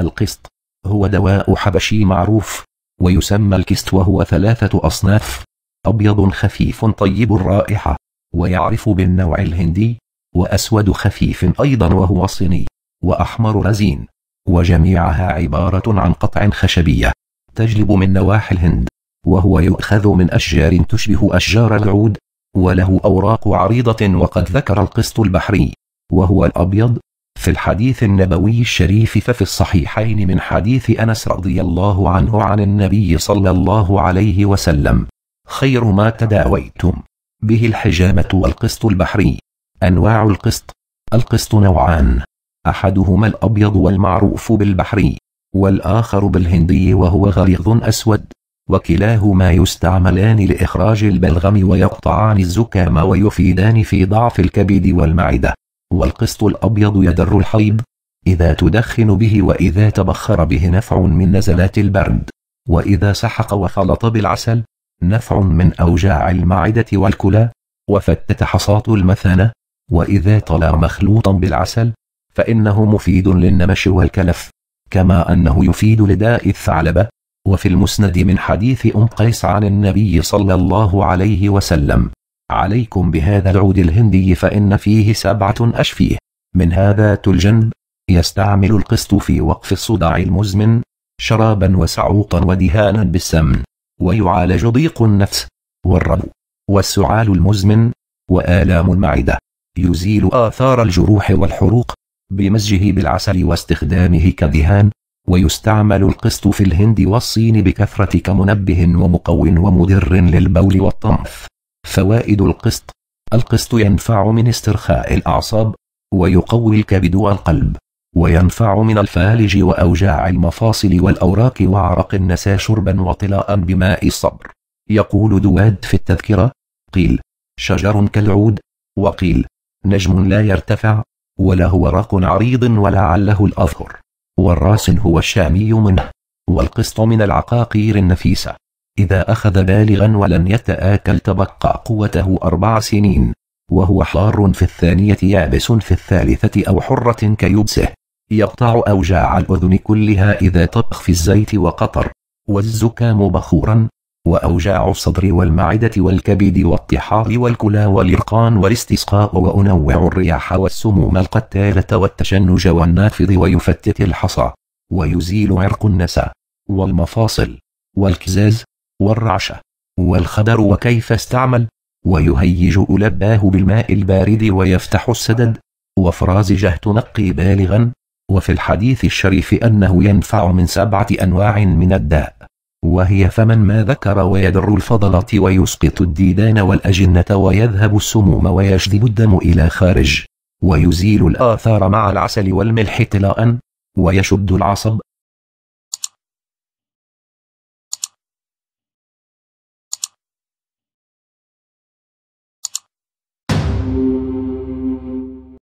القسط هو دواء حبشي معروف ويسمى الكست وهو ثلاثة أصناف أبيض خفيف طيب الرائحة ويعرف بالنوع الهندي وأسود خفيف أيضا وهو صيني وأحمر رزين وجميعها عبارة عن قطع خشبية تجلب من نواحي الهند وهو يؤخذ من أشجار تشبه أشجار العود وله أوراق عريضة وقد ذكر القسط البحري وهو الأبيض في الحديث النبوي الشريف ففي الصحيحين من حديث أنس رضي الله عنه عن النبي صلى الله عليه وسلم خير ما تداويتم به الحجامة والقسط البحري أنواع القسط القسط نوعان أحدهما الأبيض والمعروف بالبحري والآخر بالهندي وهو غليظ أسود وكلاهما يستعملان لإخراج البلغم ويقطعان الزكام ويفيدان في ضعف الكبد والمعدة والقسط الأبيض يدر الحيض إذا تدخن به وإذا تبخر به نفع من نزلات البرد وإذا سحق وخلط بالعسل نفع من أوجاع المعدة والكلى وفتت حصات المثانة وإذا طلى مخلوطا بالعسل فإنه مفيد للنمش والكلف كما أنه يفيد لداء الثعلبة وفي المسند من حديث أم قيس عن النبي صلى الله عليه وسلم عليكم بهذا العود الهندي فإن فيه سبعة أشفيه من هذا تلجنب يستعمل القسط في وقف الصداع المزمن شرابا وسعوقا ودهانا بالسمن ويعالج ضيق النفس والربو والسعال المزمن وآلام المعدة يزيل آثار الجروح والحروق بمزجه بالعسل واستخدامه كدهان ويستعمل القسط في الهند والصين بكثرة كمنبه ومقوٍ ومدر للبول والطمث فوائد القسط القسط ينفع من استرخاء الأعصاب ويقوي الكبد والقلب وينفع من الفالج وأوجاع المفاصل والأوراق وعرق النسا شربا وطلاء بماء الصبر يقول دواد في التذكرة قيل شجر كالعود وقيل نجم لا يرتفع وله ورق عريض ولعله الأظهر والراس هو الشامي منه والقسط من العقاقير النفيسة إذا أخذ بالغا ولن يتآكل تبقى قوته أربع سنين وهو حار في الثانية يابس في الثالثة أو حرة كيبسه يقطع أوجاع الأذن كلها إذا طبخ في الزيت وقطر والزكام بخورا وأوجاع الصدر والمعدة والكبد والطحال والكلى والإرقان والاستسقاء وأنوع الرياح والسموم القتالة والتشنج والنافذ ويفتت الحصى ويزيل عرق النسى والمفاصل والكزاز والرعشة والخدر وكيف استعمل ويهيج ألباه بالماء البارد ويفتح السدد جه تنقي بالغا وفي الحديث الشريف أنه ينفع من سبعة أنواع من الداء وهي فمن ما ذكر ويدر الفضلة ويسقط الديدان والأجنة ويذهب السموم ويجذب الدم إلى خارج ويزيل الآثار مع العسل والملح تلاء ويشد العصب